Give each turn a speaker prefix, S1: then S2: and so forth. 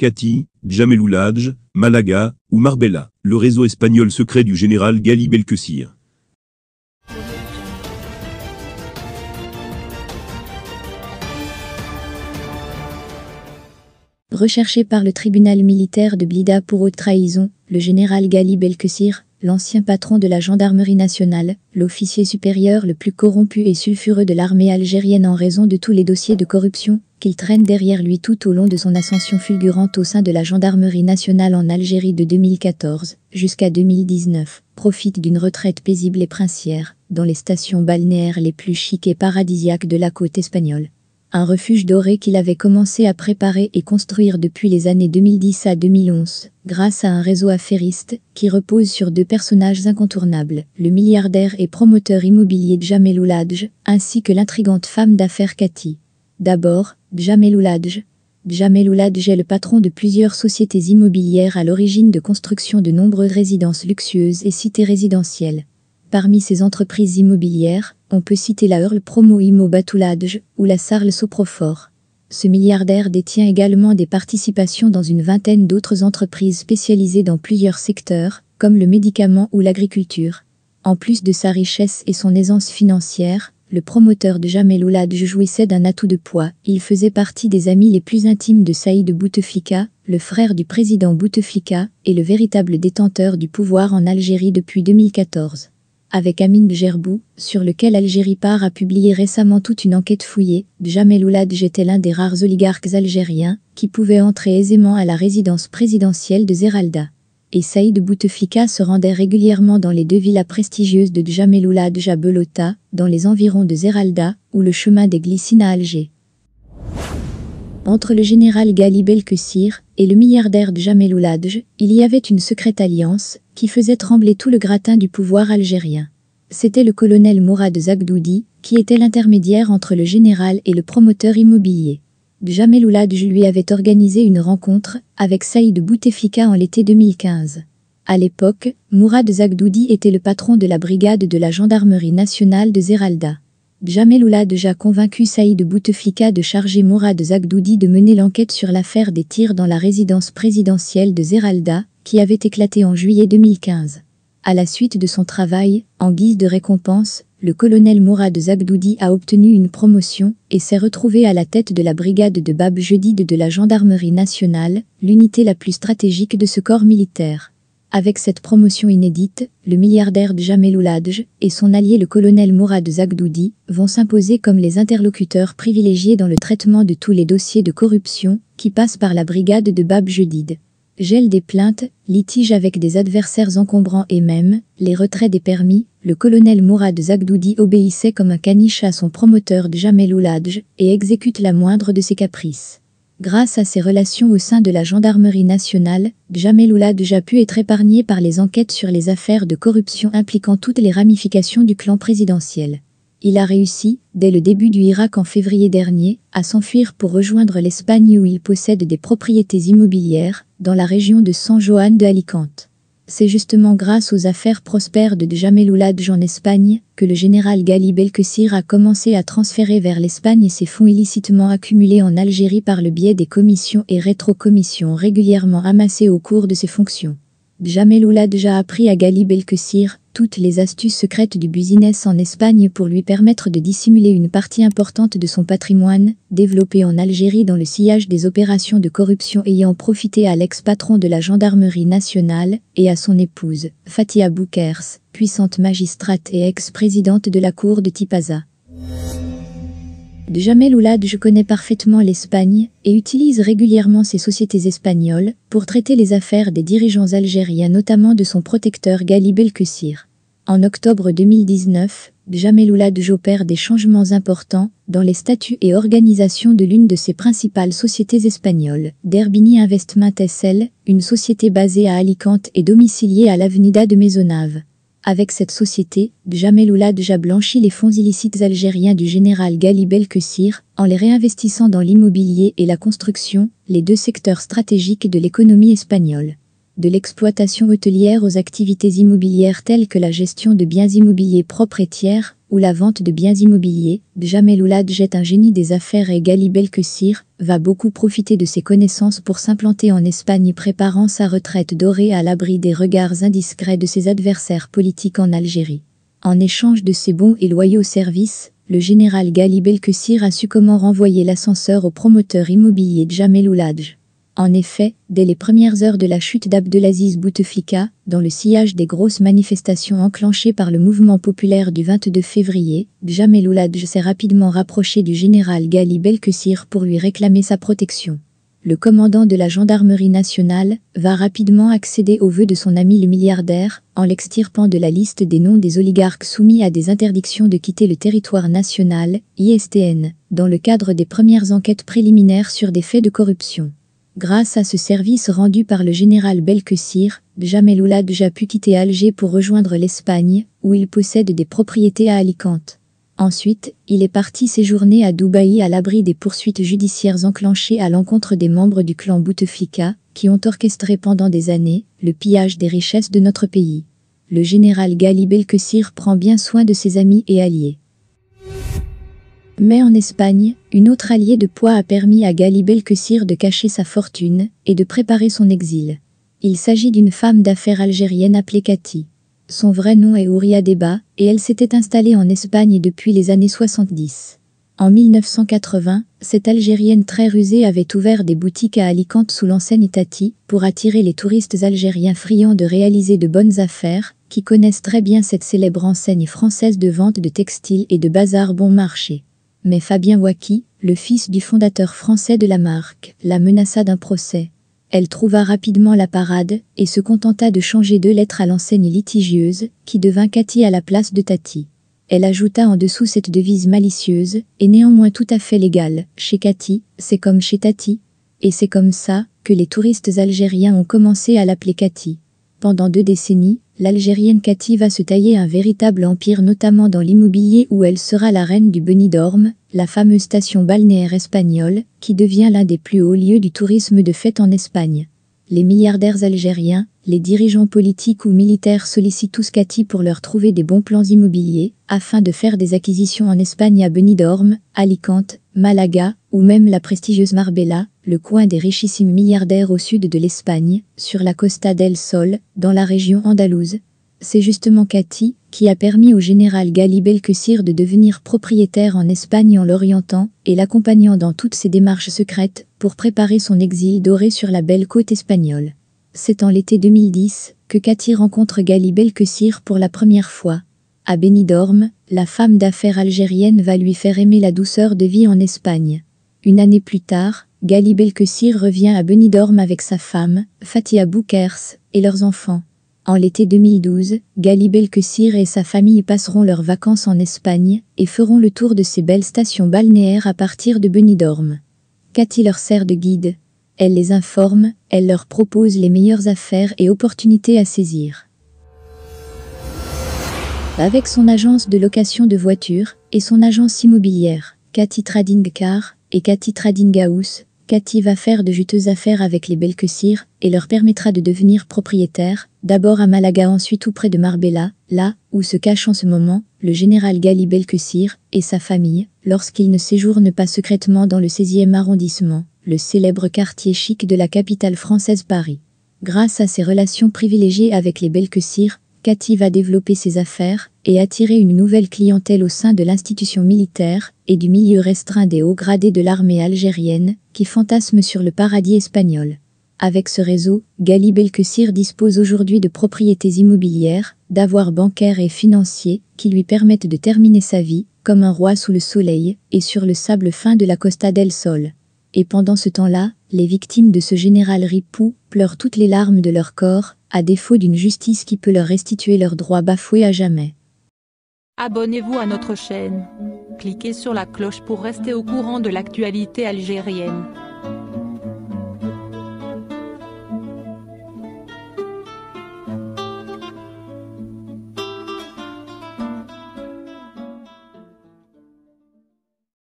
S1: Cathy, Jameloulaj, Malaga ou Marbella, le réseau espagnol secret du général Gali Belkessir. Recherché par le tribunal militaire de Blida pour haute trahison, le général Gali Belkessir, l'ancien patron de la gendarmerie nationale, l'officier supérieur le plus corrompu et sulfureux de l'armée algérienne en raison de tous les dossiers de corruption qu'il traîne derrière lui tout au long de son ascension fulgurante au sein de la gendarmerie nationale en Algérie de 2014 jusqu'à 2019, profite d'une retraite paisible et princière dans les stations balnéaires les plus chics et paradisiaques de la côte espagnole un refuge doré qu'il avait commencé à préparer et construire depuis les années 2010 à 2011, grâce à un réseau affairiste qui repose sur deux personnages incontournables, le milliardaire et promoteur immobilier Djamel ainsi que l'intrigante femme d'affaires Cathy. D'abord, Djamel Ouladj. Djamel est le patron de plusieurs sociétés immobilières à l'origine de construction de nombreuses résidences luxueuses et cités résidentielles. Parmi ces entreprises immobilières, on peut citer la Earl Promo Imo ou la Sarle Soprofort. Ce milliardaire détient également des participations dans une vingtaine d'autres entreprises spécialisées dans plusieurs secteurs, comme le médicament ou l'agriculture. En plus de sa richesse et son aisance financière, le promoteur de Jamel Ouladj jouissait d'un atout de poids. Il faisait partie des amis les plus intimes de Saïd Bouteflika, le frère du président Bouteflika, et le véritable détenteur du pouvoir en Algérie depuis 2014 avec Amine Djerbou, sur lequel Algérie Part a publié récemment toute une enquête fouillée, Djameloula était l'un des rares oligarques algériens qui pouvaient entrer aisément à la résidence présidentielle de Zeralda. Et Saïd Bouteflika se rendait régulièrement dans les deux villas prestigieuses de Djameloula Djabelota, dans les environs de Zeralda, ou le chemin des glycines à Alger. Entre le général Gali Belkessir et le milliardaire Djamel il y avait une secrète alliance qui faisait trembler tout le gratin du pouvoir algérien. C'était le colonel Mourad Zagdoudi qui était l'intermédiaire entre le général et le promoteur immobilier. Djamel lui avait organisé une rencontre avec Saïd Bouteflika en l'été 2015. À l'époque, Mourad Zagdoudi était le patron de la brigade de la gendarmerie nationale de Zeralda. Jameloula déjà convaincu Saïd Bouteflika de charger Mourad Zagdoudi de mener l'enquête sur l'affaire des tirs dans la résidence présidentielle de Zeralda, qui avait éclaté en juillet 2015. À la suite de son travail, en guise de récompense, le colonel Mourad Zagdoudi a obtenu une promotion et s'est retrouvé à la tête de la brigade de Bab Jedid de la Gendarmerie nationale, l'unité la plus stratégique de ce corps militaire. Avec cette promotion inédite, le milliardaire Djamel et son allié le colonel Mourad Zagdoudi vont s'imposer comme les interlocuteurs privilégiés dans le traitement de tous les dossiers de corruption qui passent par la brigade de Bab Jedid. Gel des plaintes, litige avec des adversaires encombrants et même les retraits des permis, le colonel Mourad Zagdoudi obéissait comme un caniche à son promoteur Djamel Ouladj et exécute la moindre de ses caprices. Grâce à ses relations au sein de la gendarmerie nationale, a déjà pu être épargné par les enquêtes sur les affaires de corruption impliquant toutes les ramifications du clan présidentiel. Il a réussi, dès le début du Irak en février dernier, à s'enfuir pour rejoindre l'Espagne où il possède des propriétés immobilières, dans la région de San Joan de Alicante. C'est justement grâce aux affaires prospères de Djamelouladj en Espagne que le général Gali Belkessir a commencé à transférer vers l'Espagne ses fonds illicitement accumulés en Algérie par le biais des commissions et rétrocommissions régulièrement amassées au cours de ses fonctions oula déjà appris à Gali Belkessir toutes les astuces secrètes du business en Espagne pour lui permettre de dissimuler une partie importante de son patrimoine, développé en Algérie dans le sillage des opérations de corruption ayant profité à l'ex-patron de la gendarmerie nationale et à son épouse, Fatia Boukers, puissante magistrate et ex-présidente de la cour de Tipaza. Djamel Jamel connaît je connais parfaitement l'Espagne et utilise régulièrement ses sociétés espagnoles pour traiter les affaires des dirigeants algériens notamment de son protecteur Gali Belkessir. En octobre 2019, Jamel Oulad opère des changements importants dans les statuts et organisations de l'une de ses principales sociétés espagnoles, Derbini Investment SL, une société basée à Alicante et domiciliée à l'avenida de Maisonave. Avec cette société, Djamel déjà blanchi les fonds illicites algériens du général Galibel Kessir, en les réinvestissant dans l'immobilier et la construction, les deux secteurs stratégiques de l'économie espagnole. De l'exploitation hôtelière aux activités immobilières telles que la gestion de biens immobiliers propres et tiers, ou la vente de biens immobiliers, Jamel jette un génie des affaires et Gali Belkessir va beaucoup profiter de ses connaissances pour s'implanter en Espagne préparant sa retraite dorée à l'abri des regards indiscrets de ses adversaires politiques en Algérie. En échange de ses bons et loyaux services, le général Gali Belkessir a su comment renvoyer l'ascenseur au promoteur immobilier Djamel en effet, dès les premières heures de la chute d'Abdelaziz Bouteflika, dans le sillage des grosses manifestations enclenchées par le mouvement populaire du 22 février, Djamel Ouladj s'est rapidement rapproché du général Ghali Belkessir pour lui réclamer sa protection. Le commandant de la gendarmerie nationale va rapidement accéder aux voeux de son ami le milliardaire en l'extirpant de la liste des noms des oligarques soumis à des interdictions de quitter le territoire national, ISTN, dans le cadre des premières enquêtes préliminaires sur des faits de corruption. Grâce à ce service rendu par le général Belkessir, Jameloula déjà pu quitter Alger pour rejoindre l'Espagne, où il possède des propriétés à Alicante. Ensuite, il est parti séjourner à Dubaï à l'abri des poursuites judiciaires enclenchées à l'encontre des membres du clan Bouteflika, qui ont orchestré pendant des années le pillage des richesses de notre pays. Le général Ghali Belkessir prend bien soin de ses amis et alliés. Mais en Espagne, une autre alliée de poids a permis à Gali Belkessir de cacher sa fortune et de préparer son exil. Il s'agit d'une femme d'affaires algérienne appelée Cathy. Son vrai nom est Ouria Deba et elle s'était installée en Espagne depuis les années 70. En 1980, cette Algérienne très rusée avait ouvert des boutiques à Alicante sous l'enseigne Tati pour attirer les touristes algériens friands de réaliser de bonnes affaires, qui connaissent très bien cette célèbre enseigne française de vente de textiles et de bazar bon marché. Mais Fabien Wacky, le fils du fondateur français de la marque, la menaça d'un procès. Elle trouva rapidement la parade et se contenta de changer deux lettres à l'enseigne litigieuse, qui devint Cathy à la place de Tati. Elle ajouta en dessous cette devise malicieuse et néanmoins tout à fait légale. Chez Cathy, c'est comme chez Tati. Et c'est comme ça que les touristes algériens ont commencé à l'appeler Cathy. Pendant deux décennies, l'Algérienne Cathy va se tailler un véritable empire notamment dans l'immobilier où elle sera la reine du Benidorm, la fameuse station balnéaire espagnole, qui devient l'un des plus hauts lieux du tourisme de fête en Espagne. Les milliardaires algériens, les dirigeants politiques ou militaires sollicitent tous Cathy pour leur trouver des bons plans immobiliers, afin de faire des acquisitions en Espagne à Benidorm, Alicante, Malaga, ou même la prestigieuse Marbella, le coin des richissimes milliardaires au sud de l'Espagne, sur la Costa del Sol, dans la région andalouse. C'est justement Cathy qui a permis au général Gali Kesir de devenir propriétaire en Espagne en l'orientant et l'accompagnant dans toutes ses démarches secrètes pour préparer son exil doré sur la belle côte espagnole. C'est en l'été 2010 que Cathy rencontre Gali Kesir pour la première fois. À Benidorm, la femme d'affaires algérienne va lui faire aimer la douceur de vie en Espagne. Une année plus tard, Gali Belkessir revient à Benidorm avec sa femme, Fatia Boukers, et leurs enfants. En l'été 2012, Gali Belkessir et sa famille passeront leurs vacances en Espagne et feront le tour de ces belles stations balnéaires à partir de Benidorm. Cathy leur sert de guide. Elle les informe, elle leur propose les meilleures affaires et opportunités à saisir. Avec son agence de location de voitures et son agence immobilière, Cathy Trading Car et Cathy Trading House, Affaire va faire de juteuses affaires avec les Belkessir et leur permettra de devenir propriétaires, d'abord à Malaga ensuite tout près de Marbella, là où se cache en ce moment le général Gali Belkessir et sa famille, lorsqu'ils ne séjourne pas secrètement dans le 16e arrondissement, le célèbre quartier chic de la capitale française Paris. Grâce à ses relations privilégiées avec les Belkessir, Cathy va développer ses affaires et attirer une nouvelle clientèle au sein de l'institution militaire et du milieu restreint des hauts gradés de l'armée algérienne qui fantasme sur le paradis espagnol. Avec ce réseau, Gali Belkessir dispose aujourd'hui de propriétés immobilières, d'avoirs bancaires et financiers qui lui permettent de terminer sa vie comme un roi sous le soleil et sur le sable fin de la Costa del Sol. Et pendant ce temps-là, les victimes de ce général ripou pleurent toutes les larmes de leur corps à défaut d'une justice qui peut leur restituer leurs droits bafoués à jamais. Abonnez-vous à notre chaîne. Cliquez sur la cloche pour rester au courant de l'actualité algérienne.